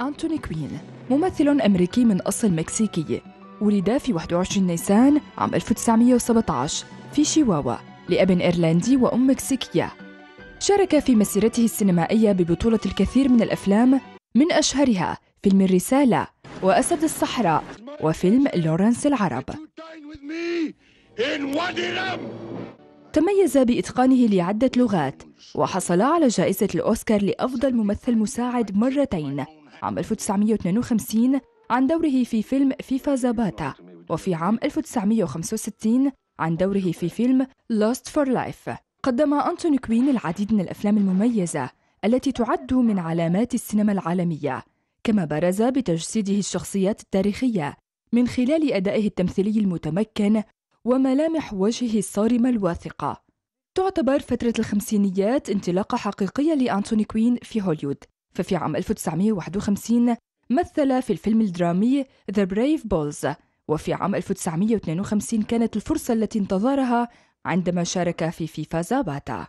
أنتوني كوين ممثل أمريكي من أصل مكسيكي ولد في 21 نيسان عام 1917 في شيواوا لأب إيرلندي وأم مكسيكية شارك في مسيرته السينمائية ببطولة الكثير من الأفلام من أشهرها فيلم الرسالة وأسد الصحراء وفيلم لورنس العرب تميز بإتقانه لعدة لغات وحصل على جائزة الأوسكار لأفضل ممثل مساعد مرتين عام 1952 عن دوره في فيلم فيفا زاباتا وفي عام 1965 عن دوره في فيلم Lost for Life قدم أنتوني كوين العديد من الأفلام المميزة التي تعد من علامات السينما العالمية كما برز بتجسيده الشخصيات التاريخية من خلال أدائه التمثيلي المتمكن وملامح وجهه الصارمة الواثقة تعتبر فترة الخمسينيات انطلاقة حقيقية لأنتوني كوين في هوليوود ففي عام 1951 مثل في الفيلم الدرامي The Brave Balls وفي عام 1952 كانت الفرصة التي انتظرها عندما شارك في فيفا زاباتا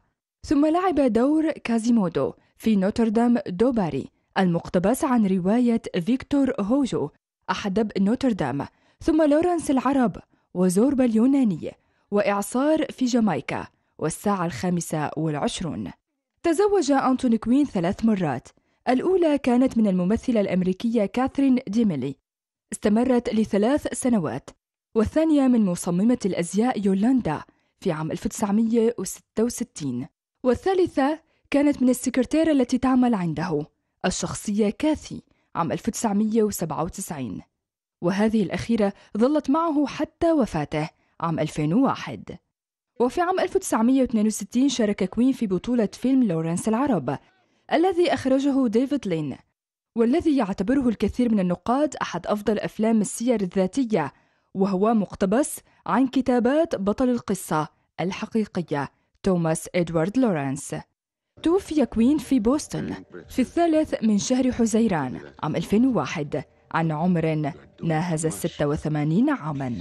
ثم لعب دور كازيمودو في نوتردام دوباري المقتبس عن رواية فيكتور هوجو أحدب نوتردام ثم لورنس العرب وزوربا اليوناني وإعصار في جامايكا والساعة الخامسة والعشرون تزوج أنتوني كوين ثلاث مرات الأولى كانت من الممثلة الأمريكية كاثرين ديميلي استمرت لثلاث سنوات والثانية من مصممة الأزياء يولاندا في عام 1966 والثالثة كانت من السكرتيرة التي تعمل عنده الشخصية كاثي عام 1997 وهذه الأخيرة ظلت معه حتى وفاته عام 2001 وفي عام 1962 شارك كوين في بطولة فيلم لورنس العرب الذي أخرجه ديفيد لين والذي يعتبره الكثير من النقاد أحد أفضل أفلام السير الذاتية وهو مقتبس عن كتابات بطل القصة الحقيقية توماس إدوارد لورانس توفي كوين في بوسطن في الثالث من شهر حزيران عام 2001 عن عمر ناهز 86 عاماً